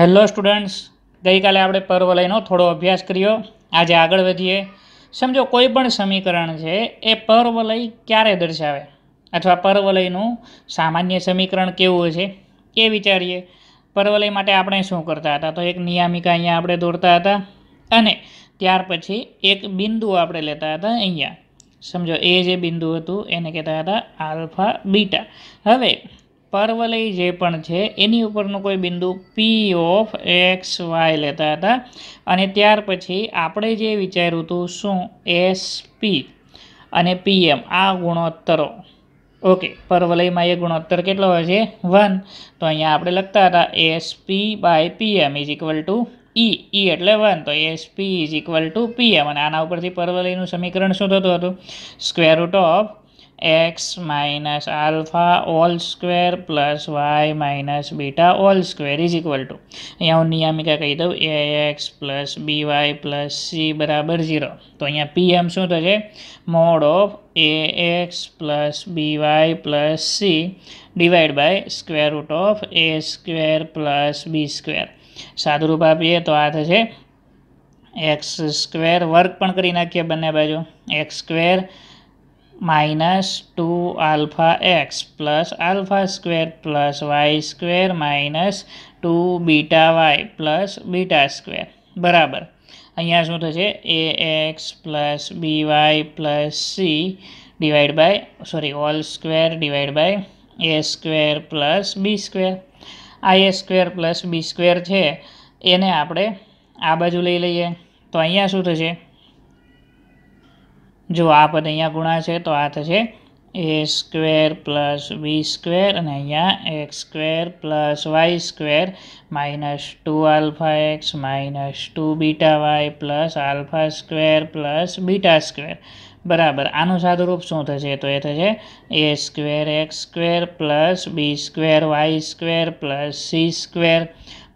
hello students ગઈકાલે આપણે પરવલયનો થોડો અભ્યાસ કર્યો આજે આગળ વધીએ સમજો કોઈ પણ સમીકરણ છે એ પરવલય ક્યારે દર્શાવે અથવા પરવલયનું સામાન્ય સમીકરણ કેવું છે એ વિચારીએ પરવલય માટે આપણે શું કરતા હતા તો એક નિયામિકા અહીંયા આપણે દોરતા હતા અને ત્યાર પછી એક બિંદુ આપણે લેતા હતા અહીંયા સમજો એ જે બિંદુ હતું એને કહેતા હતા આલ્ફા બીટા હવે પરવલય જે પણ છે એની ઉપરનું કોઈ બિંદુ પી ઓફ એક્સ વાય લેતા હતા અને ત્યાર પછી આપણે જે વિચાર્યું હતું શું એસ પી અને પીએમ આ ગુણોત્તરો ઓકે પરવલયમાં એ ગુણોત્તર કેટલો હોય છે વન તો અહીંયા આપણે લખતા હતા S P by PM is equal to E E એટલે વન તો S P is equal to PM અને આના ઉપરથી પરવલયનું સમીકરણ શું થતું હતું square root of X minus alpha whole square plus Y minus beta whole square is equal to અહીંયા હું નિયામિકા કહી દઉં A X plus B Y plus C બરાબર ઝીરો તો અહીંયા પી એમ શું થશે mod of A X plus B Y plus C divide by square root of A square plus B square સાદુરૂપ આપીએ તો આ થશે એક્સ સ્ક્વેર વર્ક પણ કરી નાખીએ બંને બાજુ X square minus two alpha X plus alpha square plus Y square minus two beta Y plus beta square બરાબર અહીંયા શું થશે A X plus B Y plus C divide by sorry whole square divide by A square plus B square આ A square plus B square છે એને આપણે આ બાજુ લઈ લઈએ તો અહીંયા શું થશે જો આ પદ અહીંયા ગુણા છે તો આ થશે A square plus V square અને અહીંયા X square plus Y square minus two alpha X minus two beta Y plus alpha square plus beta square બરાબર આનું સાદુરૂપ શું થશે તો એ થશે A square X square plus B square Y square plus C square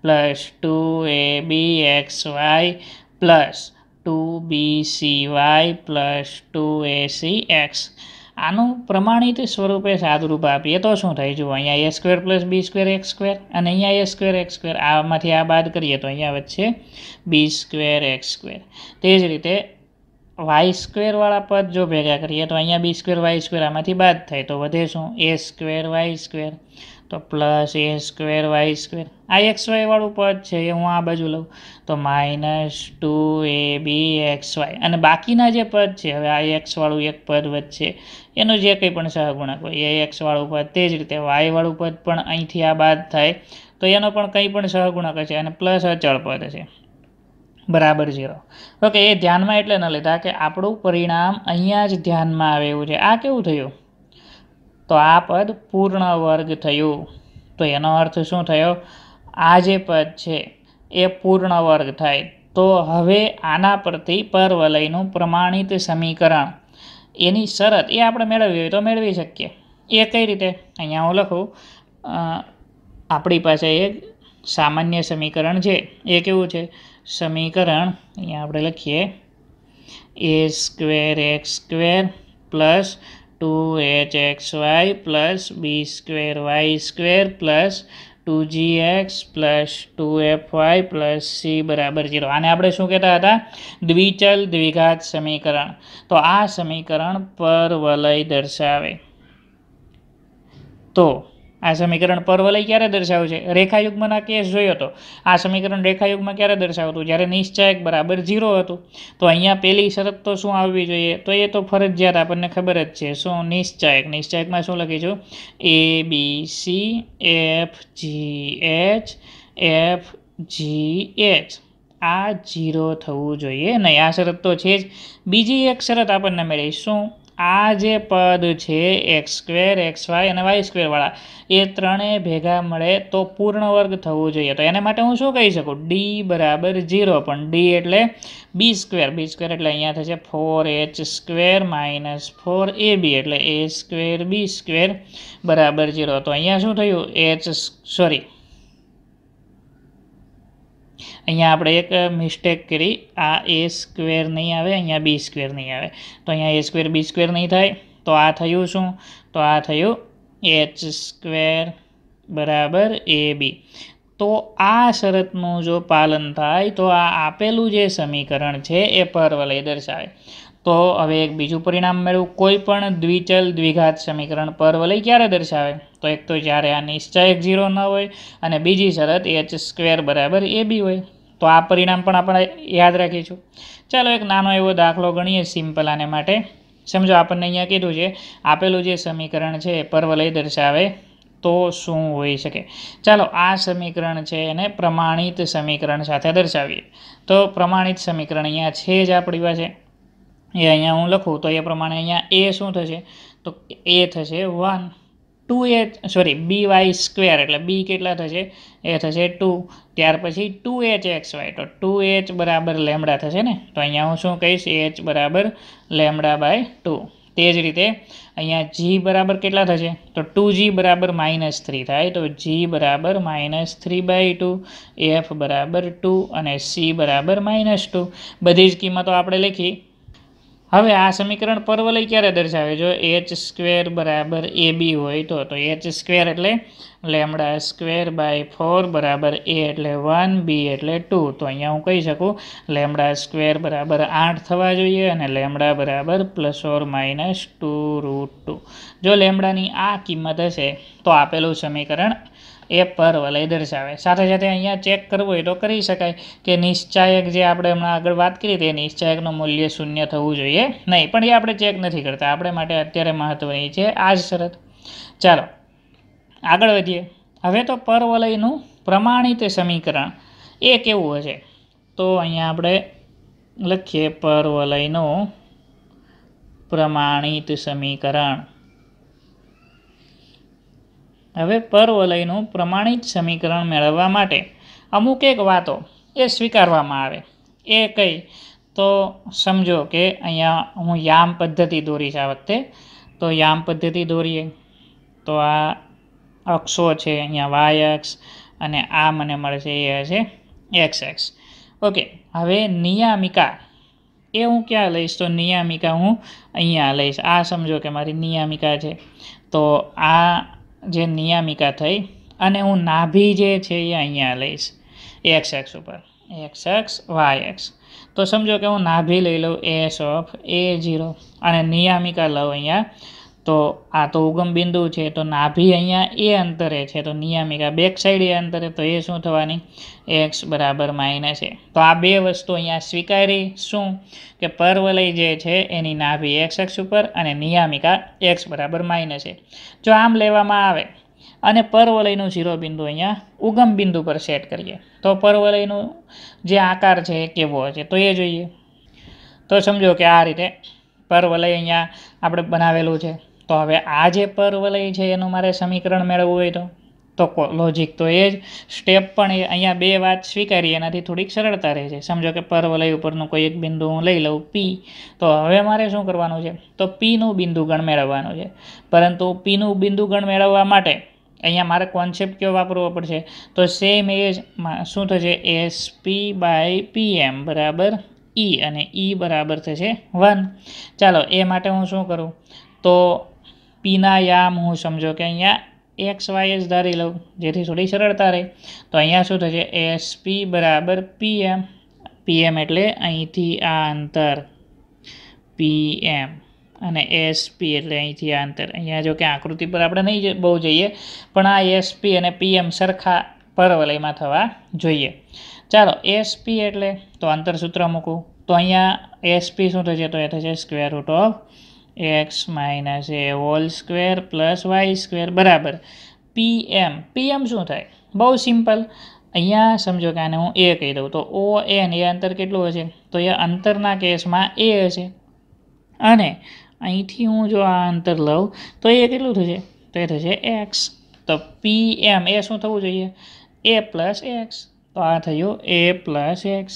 plus two A B X Y plus two B C Y plus two AC X આનું પ્રમાણિત સ્વરૂપે સાદુરૂપ આપીએ તો શું થાય જુઓ અહીંયા A square plus B square X square અને અહીંયા એ સ્ક્વેર એક્સ સ્ક્વેર આમાંથી આ બાદ કરીએ તો અહીંયા વચ્ચે બી સ્ક્વેર એક્સ સ્ક્વેર તે જ રીતે વાય સ્ક્વેરવાળા પદ જો ભેગા કરીએ તો અહીંયા બી સ્ક્વેર વાય સ્ક્વેર આમાંથી બાદ થાય તો વધે શું એ સ્ક્વેર વાય સ્ક્વેર તો plus A square Y square આ એક્સ વાયવાળું પદ છે એ હું આ બાજુ લઉં તો minus two A B X Y અને બાકીના જે પદ છે હવે આ એક્સવાળું એક પદ વધશે એનો જે કંઈ પણ સહગુણક હોય એ એક્સવાળું પદ તે જ રીતે વાયવાળું પદ પણ અહીંથી આ બાદ થાય તો એનો પણ કંઈ પણ સહગુણક હશે અને પ્લસ અચળ પદ હશે બરાબર ઝીરો ઓકે એ ધ્યાનમાં એટલે ન લીધા કે આપણું પરિણામ અહીંયા જ ધ્યાનમાં આવે એવું છે આ કેવું થયું તો આ પદ પૂર્ણ વર્ગ થયું તો એનો અર્થ શું થયો આ જે પદ છે એ પૂર્ણ વર્ગ થાય તો હવે આના પરથી પરવલયનું પ્રમાણિત સમીકરણ એની શરત એ આપણે મેળવવી હોય તો મેળવી શકીએ એ કઈ રીતે અહીંયા હું લખું આપણી પાસે એક સામાન્ય સમીકરણ છે એ કેવું છે સમીકરણ અહીંયા આપણે લખીએ A square X square plus two H X Y plus B square Y square plus two G X plus two F Y plus C બરાબર જીરો આને આપણે શું કહેતા હતા દ્વિચલ દ્વિઘાત સમીકરણ તો આ સમીકરણ પર વલય દર્શાવે તો આ સમીકરણ પરવલય ક્યારે દર્શાવે છે રેખાયુગમાંના કેસ જોયો હતો આ સમીકરણ રેખાયુગમાં ક્યારે દર્શાવતું જ્યારે નિશ્ચાયક બરાબર ઝીરો હતું તો અહીંયા પહેલી શરત તો શું આવવી જોઈએ તો એ તો ફરજિયાત આપણને ખબર જ છે શું નિશ્ચાયક નિશ્ચાયકમાં શું લખીશું A B C F G H F G H આ ઝીરો થવું જોઈએ નહીં આ શરત તો છે જ બીજી એક શરત આપણને મળી શું આ જે પદ છે એક્સ સ્ક્વેર એક્સ વાય અને વાય સ્ક્વેરવાળા એ ત્રણેય ભેગા મળે તો પૂર્ણ વર્ગ થવું જોઈએ તો એના માટે હું શું કહી શકું ડી બરાબર ઝીરો પણ ડી એટલે બી સ્ક્વેર બી સ્ક્વેર એટલે અહીંયા થશે four H square minus four A B એટલે એ સ્ક્વેર બી સ્ક્વેર બરાબર ઝીરો તો અહીંયા શું થયું એચ સોરી અહીંયા આપણે એક મિસ્ટેક કરી આ એ સ્ક્વેર નહીં આવે અહીંયા બી સ્ક્વેર નહીં આવે તો અહીંયા એ સ્ક્વેર બી સ્ક્વેર નહીં થાય તો આ થયું શું તો આ થયું એચ સ્ક્વેર બરાબર એ બી તો આ શરતનું જો પાલન થાય તો આ આપેલું જે સમીકરણ છે એ પરવલય દર્શાવે તો હવે એક બીજું પરિણામ મેળવું કોઈ પણ દ્વિચલ દ્વિઘાત સમીકરણ પર વલય ક્યારે દર્શાવે તો એક તો જ્યારે આ નિશ્ચયક ઝીરો ન હોય અને બીજી શરત એચ સ્ક્વેર બરાબર એ બી હોય તો આ પરિણામ પણ આપણે યાદ રાખીશું ચાલો એક નાનો એવો દાખલો ગણીએ સિમ્પલ આને માટે સમજો આપણને અહીંયા કીધું છે આપેલું જે સમીકરણ છે પરવલય દર્શાવે તો શું હોઈ શકે ચાલો આ સમીકરણ છે એને પ્રમાણિત સમીકરણ સાથે દર્શાવીએ તો પ્રમાણિત સમીકરણ અહીંયા છે જ આપણી પાસે એ અહીંયા હું લખું તો એ પ્રમાણે અહીંયા એ શું થશે તો એ થશે one two A sorry B Y square એટલે બી કેટલા થશે એ થશે ટુ ત્યાર પછી ટુ એચ એક્સ વાય તો ટુ એચ બરાબર લેમડા થશે ને તો અહીંયા હું શું કહીશ એચ બરાબર લેમડા બાય ટુ તે જ રીતે અહીંયા જી બરાબર કેટલા થશે તો ટુ જી બરાબર માઇનસ થ્રી થાય તો જી બરાબર minus three by two F બરાબર ટુ અને સી બરાબર માઇનસ ટુ બધી જ કિંમતો આપણે લખી હવે આ સમીકરણ પરવલય ક્યારે દર્શાવે જો એચ સ્ક્વેર બરાબર એ બી હોય તો તો એચ સ્ક્વેર એટલે લેમડા સ્ક્વેર બાય ફોર બરાબર એ એટલે વન બી એટલે ટુ તો અહીંયા હું કહી શકું લેમડા સ્ક્વેર બરાબર આઠ થવા જોઈએ અને લેમડા બરાબર plus or minus two root two જો લેમડાની આ કિંમત હશે તો આપેલું સમીકરણ એ પર વલય દર્શાવે સાથે સાથે અહીંયા ચેક કરવું હોય તો કરી શકાય કે નિશ્ચાયક જે આપણે હમણાં આગળ વાત કરી તે નિશ્ચાયકનું મૂલ્ય શૂન્ય થવું જોઈએ નહીં પણ એ આપણે ચેક નથી કરતા આપણે માટે અત્યારે મહત્ત્વની છે આ જ શરત ચાલો આગળ વધીએ હવે તો પરવલયનું પ્રમાણિત સમીકરણ એ કેવું હશે તો અહીંયા આપણે લખીએ પરવલયનું પ્રમાણિત સમીકરણ હવે પરવલયનું પ્રમાણિત સમીકરણ મેળવવા માટે અમુક એક વાતો એ સ્વીકારવામાં આવે એ કઈ તો સમજો કે અહીંયા હું યામ પદ્ધતિ દોરીશ આ વખતે તો યામ પદ્ધતિ દોરીએ તો આ અક્ષો છે અહીંયા વાય અક્ષ અને આ મને મળે છે એ હશે એક્સ એક્સ ઓકે હવે નિયામિકા એ હું ક્યાં લઈશ તો નિયામિકા હું અહીંયા લઈશ આ સમજો કે મારી નિયામિકા છે તો આ જે નિયામિકા થઈ અને હું નાભી જે છે એ અહીંયા લઈશ એક્સ એક્સ ઉપર એક્સ એક્સ વાય એક્સ તો સમજો કે હું નાભી લઈ લઉં એસ ઓફ એ ઝીરો અને નિયામિકા લઉં અહીંયા તો આ તો ઉગમ બિંદુ છે તો નાભી અહીંયા એ અંતરે છે તો નિયામિકા બેક સાઈડ એ અંતરે તો એ શું થવાની એક્સ બરાબર માઇનસ એ તો આ બે વસ્તુ અહીંયા સ્વીકારી શું કે પર્વલય જે છે એની નાભી એક્સ એક્સ ઉપર અને નિયામિકા એક્સ બરાબર માઇનસ એ જો આમ લેવામાં આવે અને પરવલયનું શિરોબિંદુ અહીંયા ઉગમ બિંદુ પર સેટ કરીએ તો પરવલયનું જે આકાર છે એ કેવો હશે તો એ જોઈએ તો સમજો કે આ રીતે પર્વલય અહીંયા આપણે બનાવેલું છે તો હવે આ જે પરવલય છે એનું મારે સમીકરણ મેળવવું હોય તો તો લોજિક તો એ જ સ્ટેપ પણ એ અહીંયા બે વાત સ્વીકારી એનાથી થોડીક સરળતા રહે છે સમજો કે પરવલય ઉપરનું કોઈ એક બિંદુ હું લઈ લઉં પી તો હવે મારે શું કરવાનું છે તો પીનું બિંદુ ગણ મેળવવાનું છે પરંતુ પીનું બિંદુ ગણ મેળવવા માટે અહીંયા મારે કોન્સેપ્ટ કયો વાપરવો પડશે તો સેમ એ જ શું થશે એસ પી બાય પી એમ બરાબર ઈ e અને ઈ e બરાબર થશે વન ચાલો એ માટે હું શું કરું તો પીનાયામ હું સમજો કે અહીંયા એક્સ વાય એસ ધારી લઉં જેથી થોડી સરળતા રહે તો અહીંયા શું થશે એસ પી બરાબર પીએમ પીએમ એટલે અહીંથી આ અંતર પીએમ અને એસપી એટલે અહીંથી આ અંતર અહીંયા જો કે આકૃતિ પર આપણે નહીં બહુ જઈએ પણ આ એસપી અને પીએમ સરખા પરવલયમાં થવા જોઈએ ચાલો એસપી એટલે તો અંતર અંતરસૂત્ર મૂકું તો અહીંયા એસપી શું થશે તો એ થશે square root of X minus A whole square plus Y square બરાબર પીએમ પીએમ શું થાય બહુ સિમ્પલ અહીંયા સમજો કે આને હું એ કહી દઉં તો ઓ એન એ અંતર કેટલું હશે તો એ અંતરના કેસમાં એ હશે અને અહીંથી હું જો આ અંતર લઉં તો એ કેટલું થશે તો એ થશે એક્સ તો પી એમ એ શું થવું જોઈએ એ પ્લસ એક્સ તો આ થયું એ પ્લસ એક્સ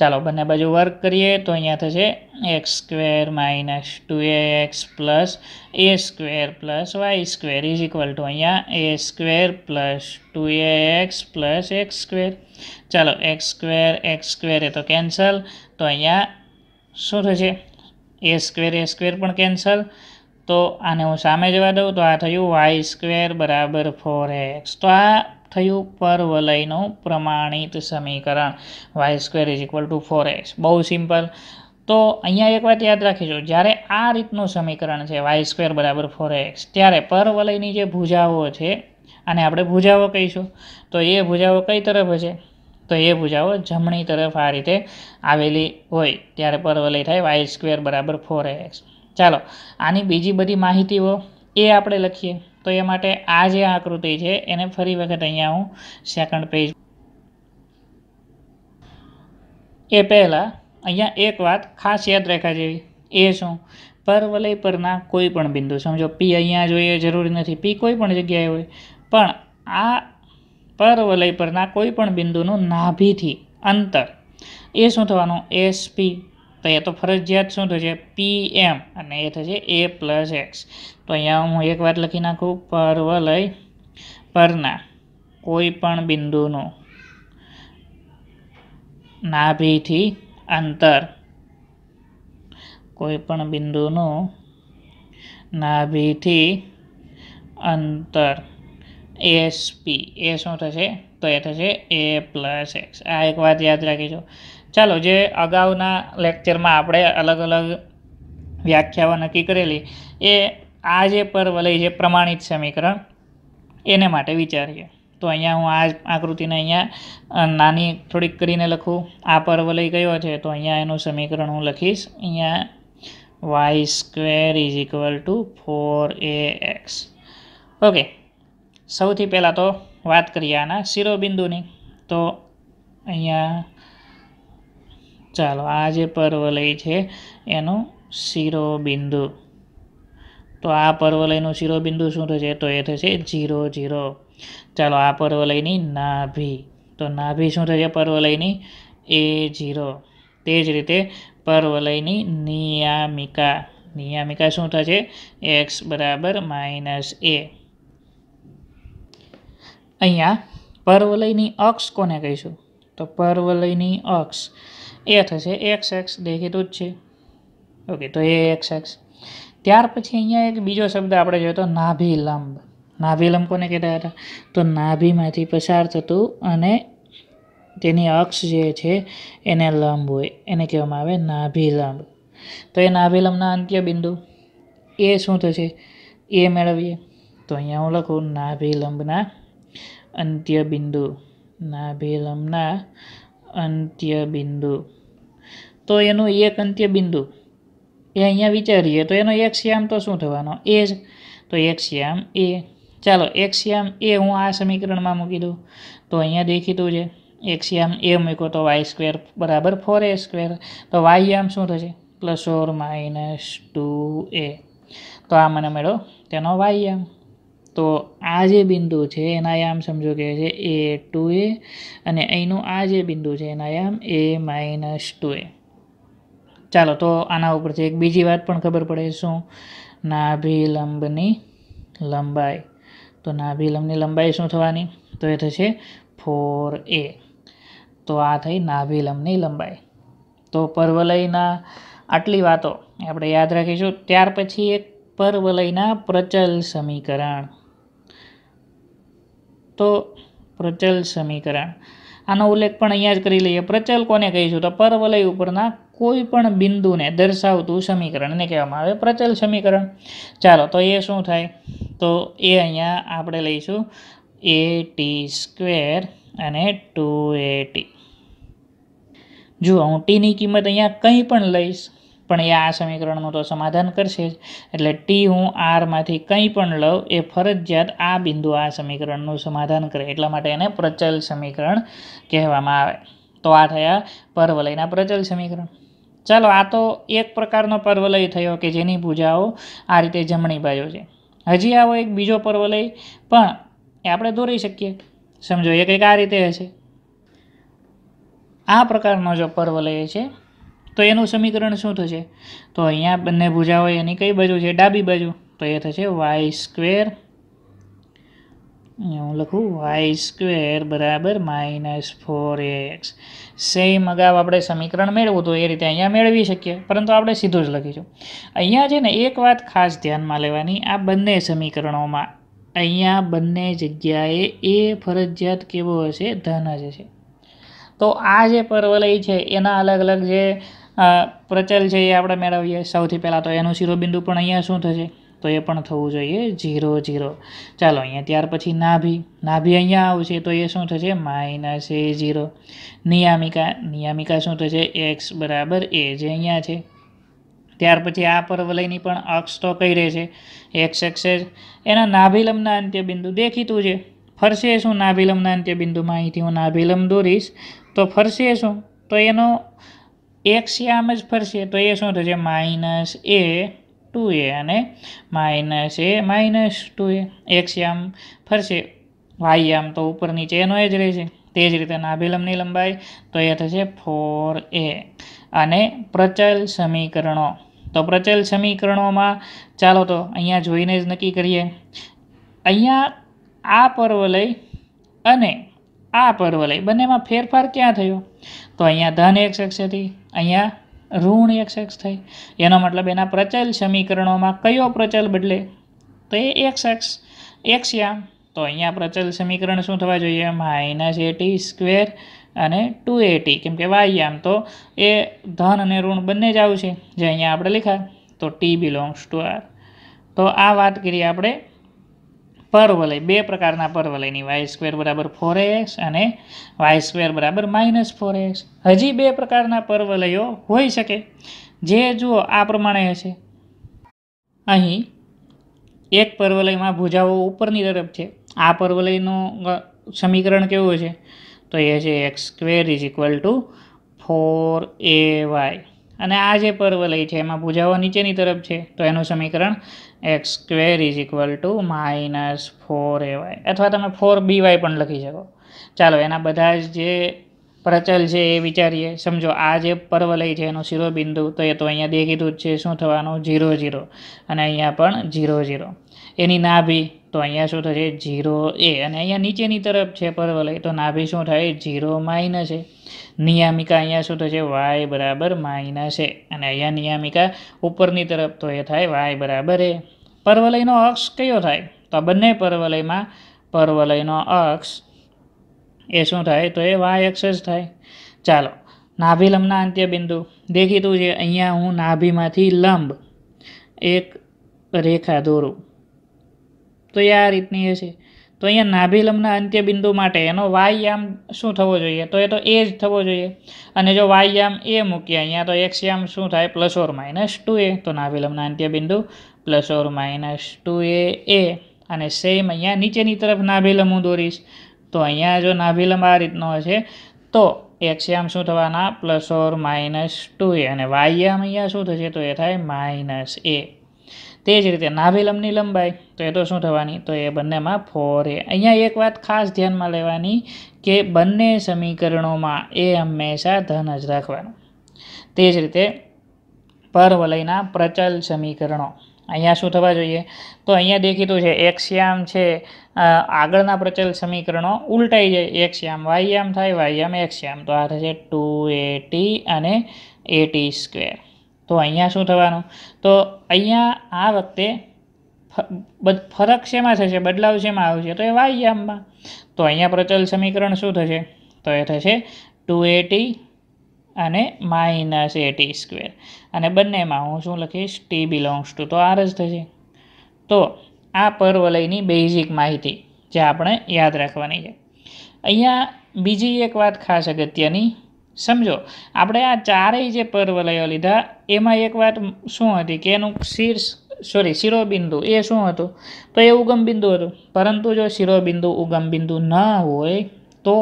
ચાલો બંને બાજુ વર્ક કરીએ તો અહીંયા થશે X square minus two A X plus A square plus Y square is equal to અહીંયા A square plus two A X plus X square ચાલો એક્સ સ્ક્વેર એક્સ સ્ક્વેર એ તો કેન્સલ તો અહીંયા શું થશે એ સ્ક્વેર એ સ્ક્વેર પણ cancel તો આને હું સામે જવા દઉં તો આ થયું વાય સ્ક્વેર બરાબર ફોર એક્સ તો આ થયું પર વલયનું પ્રમાણિત સમીકરણ Y square is equal to four X બહુ સિમ્પલ તો અહીંયા એક વાત યાદ રાખીશું જ્યારે આ રીતનું સમીકરણ છે વાય સ્ક્વેર બરાબર ફોર એક્સ ત્યારે પર વલયની જે ભૂજાઓ છે આને આપણે ભૂજાઓ કહીશું તો એ ભૂજાઓ કઈ તરફ હશે તો એ ભૂજાઓ જમણી તરફ આ રીતે આવેલી હોય ત્યારે પરવલય થાય વાય સ્ક્વેર બરાબર ફોર એક્સ ચાલો આની બીજી બધી માહિતીઓ એ આપણે લખીએ તો એ માટે આ જે આકૃતિ છે એને ફરી વખત અહીંયા હું સેકન્ડ પેજ એ પહેલાં અહીંયા એક વાત ખાસ યાદ રેખા જેવી એ શું પરવલય પરના કોઈ પણ બિંદુ સમજો પી અહીંયા જોઈએ જરૂરી નથી પી કોઈ પણ જગ્યાએ હોય પણ આ પરવલય પરના કોઈ પણ બિંદુનું નાભીથી અંતર એ શું થવાનું એસપી તો એ તો ફરજિયાત શું થશે પી એમ અને એ થશે એ પ્લસ એક્સ તો અહીંયા હું એક વાત લખી નાખું પરવલય પરના કોઈ પણ બિંદુનું નાભીથી અંતર કોઈ પણ બિંદુનું નાભીથી અંતર એસપી એ શું થશે તો એ થશે એ પ્લસ એક્સ આ એક વાત યાદ રાખીજો ચાલો જે અગાઉના લેક્ચરમાં આપણે અલગ અલગ વ્યાખ્યાઓ નક્કી કરેલી એ આ જે પરવલય જે પ્રમાણિત સમીકરણ એને માટે વિચારીએ તો અહીંયા હું આ આકૃતિને અહીંયા નાની થોડીક કરીને લખું આ પરવલય કયો છે તો અહીંયા એનું સમીકરણ હું લખીશ અહીંયા Y square is equal to four A X okay સૌથી પહેલાં તો વાત કરીએ આના શિરોબિંદુની તો અહીંયા ચાલો આ જે પર્વલય છે એનું શિરોબિંદુ તો આ પર્વલયનું શિરોબિંદુ શું થશે તો એ થશે ઝીરો ઝીરો ચાલો આ પર્વલયની નાભી તો નાભી શું થશે પર્વલયની એ ઝીરો તે જ રીતે પર્વલયની નિયામિકા નિયામિકા શું થશે એક્સ બરાબર માઇનસ એ અહીંયા પર્વલયની અક્ષ કોને કહીશું તો પર્વલયની અક્ષ એ થશે એક્સ એક્સ દેખીતું જ છે ઓકે તો એ એક્સ એક્સ ત્યાર પછી અહીંયા એક બીજો શબ્દ આપણે જોયો તો નાભિલંબ નાભિલંબ કોને કહેતા હતા તો નાભિમાંથી પસાર થતું અને તેની અક્ષ જે છે એને લંબ હોય એને કહેવામાં આવે નાભિલંબ તો એ નાભિલંબના અંત્ય બિંદુ એ શું થશે એ મેળવીએ તો અહીંયા હું લખું નાભિલંબના અંત્ય બિંદુ નાભિલંબના અંત્ય બિંદુ તો એનું એક અંત્ય બિંદુ એ અહીંયા વિચારીએ તો એનો એક શ્યામ તો શું થવાનો એ જ તો એક શ્યામ એ ચાલો એક શ્યામ એ હું આ સમીકરણમાં મૂકી દઉં તો અહીંયા દેખીતું છે એક શ્યામ એ મૂક્યો તો વાય સ્ક્વેર બરાબર ફોર એ સ્ક્વેર તો વાય યામ શું થશે plus or minus two A તો આ મને મળ્યો તેનો વાય તો આ જે બિંદુ છે એના યામ સમજો કે છે એ ટુ એ અને અહીંનું આ જે બિંદુ છે એના યામ એ માઇનસ ટુ એ ચાલો તો આના ઉપરથી એક બીજી વાત પણ ખબર પડે શું નાભિલંબની લંબાઈ તો નાભિલંબની લંબાઈ શું થવાની તો એ થશે ફોર એ તો આ થઈ નાભિલંબની લંબાઈ તો પર્વલયના આટલી વાતો આપણે યાદ રાખીશું ત્યાર પછી એક પરવલયના પ્રચલ સમીકરણ તો પ્રચલ સમીકરણ આનો ઉલ્લેખ પણ અહીંયા જ કરી લઈએ પ્રચલ કોને કહીશું તો પરવલય ઉપરના કોઈ પણ બિંદુને દર્શાવતું સમીકરણ સમીકરણને કહેવામાં આવે પ્રચલ સમીકરણ ચાલો તો એ શું થાય તો એ અહીંયા આપણે લઈશું એ ટી સ્ક્વેર અને ટુ એ ટી જુઓ હું ટીની કિંમત અહીંયા કંઈ પણ લઈશ પણ એ આ સમીકરણનું તો સમાધાન કરશે જ એટલે ટી હું આરમાંથી કંઈ પણ લઉં એ ફરજિયાત આ બિંદુ આ સમીકરણનું સમાધાન કરે એટલા માટે એને પ્રચલ સમીકરણ કહેવામાં આવે તો આ થયા પરવલયના પ્રચલ સમીકરણ ચાલો આ તો એક પ્રકારનો પરવલય થયો કે જેની પૂજાઓ આ રીતે જમણી બાજુ છે હજી આવો એક બીજો પરવલય પણ એ આપણે દોરી શકીએ સમજો એ કંઈક આ રીતે હશે આ પ્રકારનો જો પરવલય છે તો એનું સમીકરણ શું થશે તો અહીંયા બંને ભૂજા હોય એની કઈ બાજુ છે ડાબી બાજુ તો એ થશે વાય સ્ક્વેર હું લખું વાય સ્ક્વેર બરાબર માઇનસ ફોર એક્સ સેમ અગાઉ આપણે સમીકરણ મેળવવું તો એ રીતે અહીંયા મેળવી શકીએ પરંતુ આપણે સીધું જ લખીશું અહીંયા છે ને એક વાત ખાસ ધ્યાનમાં લેવાની આ બંને સમીકરણોમાં અહીંયા બંને જગ્યાએ એ ફરજિયાત કેવો હશે ધન જ હશે તો આ જે પરવલય છે એના અલગ અલગ જે પ્રચલ છે એ આપણે મેળવીએ સૌથી પહેલાં તો એનું શિરોબિંદુ પણ અહીંયા શું થશે તો એ પણ થવું જોઈએ ઝીરો ઝીરો ચાલો અહીંયા ત્યાર પછી નાભી નાભી અહીંયા આવશે તો એ શું થશે માઇનસ એ ઝીરો નિયામિકા નિયામિકા શું થશે એક્સ બરાબર એ જે અહીંયા છે ત્યાર પછી આ પરવલયની પણ અક્ષ તો કઈ રહે છે એક્સ એક્સેસ એના નાભિલંબના અંત્યબિંદુ દેખીતું છે ફરશે શું નાભિલંબના અંત્યબિંદુમાં અહીંથી હું નાભિલંબ દોરીશ તો ફરશે શું તો એનો એક્સ એ આમ જ ફરશે તો એ શું થશે માઇનસ એ ટુ એ અને minus A minus two A X આમ ફરશે વાય આમ તો ઉપર નીચે એનો એ જ રહેશે તે જ રીતે નાભિલંબની લંબાઈ તો એ થશે ફોર એ અને પ્રચલ સમીકરણો તો પ્રચલ સમીકરણોમાં ચાલો તો અહીંયા જોઈને જ નક્કી કરીએ અહીંયા આ પર્વલય અને આ પર્વલય બંનેમાં ફેરફાર ક્યાં થયો તો અહીંયા ધન એક્સ એક્સ હતી અહીંયા ઋણ એક્સ એક્સ થઈ એનો મતલબ એના પ્રચલ સમીકરણોમાં કયો પ્રચલ બદલે તો એ એક્સ એક્સ એક્સ યા તો અહીંયા પ્રચલ સમીકરણ શું થવા જોઈએ માઇનસ એટી સ્ક્વેર અને ટુ એટી કેમ કે વાય આમ તો એ ધન અને ઋણ બંને જ આવશે જે અહીંયા આપણે લખ્યા તો ટી બિલોંગ્સ ટુ આર તો આ વાત કરીએ આપણે પરવલય બે પ્રકારના પરવલયની વાય સ્ક્વેર બરાબર ફોર એક્સ અને વાય સ્ક્વેર બરાબર માઇનસ ફોર એક્સ હજી બે પ્રકારના પરવલયો હોઈ શકે જે જુઓ આ પ્રમાણે હશે અહીં એક પરવલયમાં ભુજાઓ ઉપરની તરફ છે આ પરવલયનું સમીકરણ કેવું છે તો એ છે X square is equal to four A Y અને આ જે પરવલય છે એમાં ભુજાઓ નીચેની તરફ છે તો એનું સમીકરણ X square is equal to minus four A Y અથવા તમે ફોર બી વાય પણ લખી શકો ચાલો એના બધા જ જે પ્રચલ છે એ વિચારીએ સમજો આ જે પર્વલય છે એનું શિરોબિંદુ તો એ તો અહીંયા દેખીધું જ છે શું થવાનું ઝીરો ઝીરો અને અહીંયા પણ ઝીરો ઝીરો એની નાભી તો અહીંયા શું થશે ઝીરો એ અને અહીંયા નીચેની તરફ છે પરવલય તો નાભી શું થાય ઝીરો માઇનસ એ નિયામિકા અહીંયા શું થશે વાય બરાબર માઇનસ એ અને અહીંયા નિયામિકા ઉપરની તરફ તો એ થાય વાય બરાબર એ પરવલયનો અક્ષ કયો થાય તો બંને પરવલયમાં પરવલયનો અક્ષ એ શું થાય તો એ વાય અક્ષ જ થાય ચાલો નાભી લંબના અંત્યબિંદુ દેખીતું છે અહીંયા હું નાભીમાંથી લંબ એક રેખા દોરું તો એ આ રીતની હશે તો અહીંયા નાભિલંબના અંત્યબિંદુ માટે એનો વાયયામ શું થવો જોઈએ તો એ તો એ જ થવો જોઈએ અને જો વાયયામ એ મૂકીએ અહીંયા તો એક્સયામ શું થાય plus or minus two A તો નાભિલમના અંત્યબિંદુ plus or minus two A એ અને સેમ અહીંયા નીચેની તરફ નાભિલમ હું દોરીશ તો અહીંયા જો નાભિલંબ આ રીતનો હશે તો એક્સયામ શું થવાના plus or minus two A અને વાયયામ અહીંયા શું થશે તો એ થાય માઇનસ એ તે જ રીતે નાભિલંબની લંબાઈ તો એ તો શું થવાની તો એ બંનેમાં ફોર એ અહીંયા એક વાત ખાસ ધ્યાનમાં લેવાની કે બંને સમીકરણોમાં એ હંમેશા ધન જ રાખવાનું તે જ રીતે પરવલયના પ્રચલ સમીકરણો અહીંયા શું થવા જોઈએ તો અહીંયા દેખીતું છે એક્સયામ છે આગળના પ્રચલ સમીકરણો ઉલટાઈ જાય એક્સયામ વાયયામ થાય વાયયામ એક્સયામ તો આ થશે ટુ એટી અને એટી સ્ક્વેર તો અહીંયા શું થવાનું તો અહીંયા આ વખતે ફરક શેમાં થશે બદલાવ શેમાં આવશે તો એ વાયયામમાં તો અહીંયા પ્રચલ સમીકરણ શું થશે તો એ થશે ટુ એટી અને માઇનસ એટી સ્ક્વેર અને બંનેમાં હું શું લખીશ ટી બિલોંગ્સ ટુ તો આર જ થશે તો આ પરવલયની બેઝિક માહિતી જે આપણે યાદ રાખવાની છે અહીંયા બીજી એક વાત ખાસ અગત્યની સમજો આપણે આ ચારેય જે પર્વલયો લીધા એમાં એક વાત શું હતી કે એનું શીર્ષ સોરી શિરોબિંદુ એ શું હતું તો એ ઉગમ બિંદુ હતું પરંતુ જો શિરોબિંદુ ઉગમ બિંદુ ન હોય તો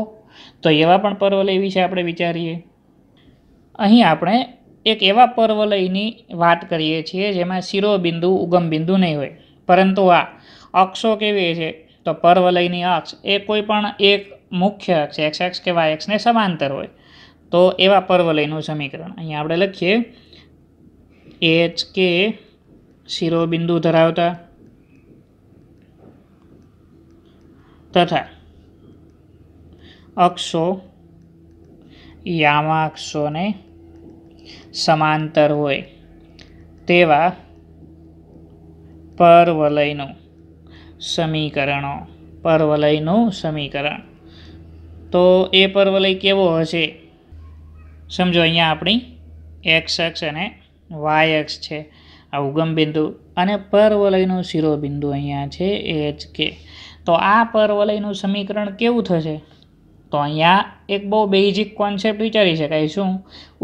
તો એવા પણ પર્વલય વિશે આપણે વિચારીએ અહીં આપણે એક એવા પર્વલયની વાત કરીએ છીએ જેમાં શિરોબિંદુ ઉગમ બિંદુ નહીં હોય પરંતુ આ અક્ષો કેવી છે તો પર્વલયની અક્ષ એ કોઈ પણ એક મુખ્ય અક્ષ એક્સ એક્સ કે વાય એક્સને સમાંતર હોય તો એવા પરવલયનું સમીકરણ અહીંયા આપણે લખીએ એચ કે શિરોબિંદુ ધરાવતા તથા અક્ષો યામાક્ષોને સમાંતર હોય તેવા પરવલયનું સમીકરણો પરવલયનું સમીકરણ તો એ પરવલય કેવો હશે સમજો અહીંયા આપણી એક્સ એક્સ અને વાય એક્સ છે આ ઉગમ બિંદુ અને પરવલયનું શિરોબિંદુ અહીંયા છે એચ કે તો આ પરવલયનું સમીકરણ કેવું થશે તો અહીંયા એક બહુ બેઝિક કોન્સેપ્ટ વિચારી શકાય શું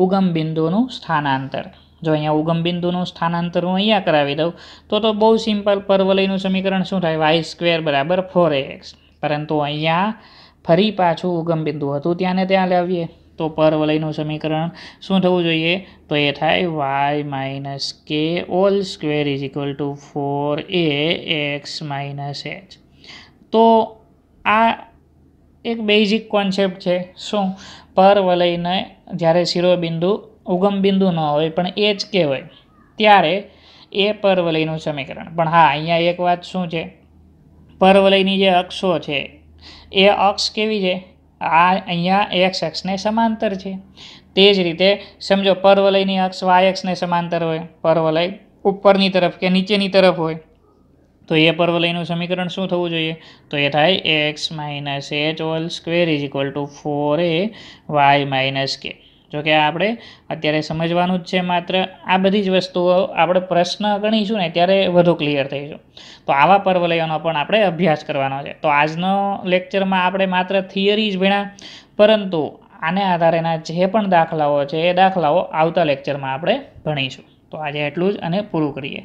ઉગમ બિંદુનું સ્થાનાંતર જો અહીંયા ઉગમ બિંદુનું સ્થાનાંતર હું અહીંયા કરાવી દઉં તો તો બહુ સિમ્પલ પરવલયનું સમીકરણ શું થાય વાય સ્ક્વેર બરાબર ફોર એક્સ પરંતુ અહીંયા ફરી પાછું ઉગમ બિંદુ હતું ત્યાંને ત્યાં લાવીએ તો પરવલયનું સમીકરણ શું થવું જોઈએ તો એ થાય Y minus K whole square is equal to four A X minus H તો આ એક બેઝિક કોન્સેપ્ટ છે શું પરવલયને જ્યારે શિરોબિંદુ ઉગમ બિંદુ ન હોય પણ એ જ કહેવાય ત્યારે એ પરવલયનું સમીકરણ પણ હા અહીંયા એક વાત શું છે પરવલયની જે અક્ષો છે એ અક્ષ કેવી છે આ અહીંયા એક્સ એક્સને સમાંતર છે તે જ રીતે સમજો પર્વલયની અક્ષ વાય એક્સને સમાંતર હોય પર્વલય ઉપરની તરફ કે નીચેની તરફ હોય તો એ પર્વલયનું સમીકરણ શું થવું જોઈએ તો એ થાય X minus H whole square is equal to four A Y minus K જો કે આપણે અત્યારે સમજવાનું જ છે માત્ર આ બધી જ વસ્તુઓ આપણે પ્રશ્ન ગણીશું ને ત્યારે વધુ ક્લિયર થઈશું તો આવા પર્વલયોનો પણ આપણે અભ્યાસ કરવાનો છે તો આજનો લેક્ચરમાં આપણે માત્ર થિયરી જ ભણ્યા પરંતુ આને આધારેના જે પણ દાખલાઓ છે એ દાખલાઓ આવતા લેક્ચરમાં આપણે ભણીશું તો આજે એટલું જ અને પૂરું કરીએ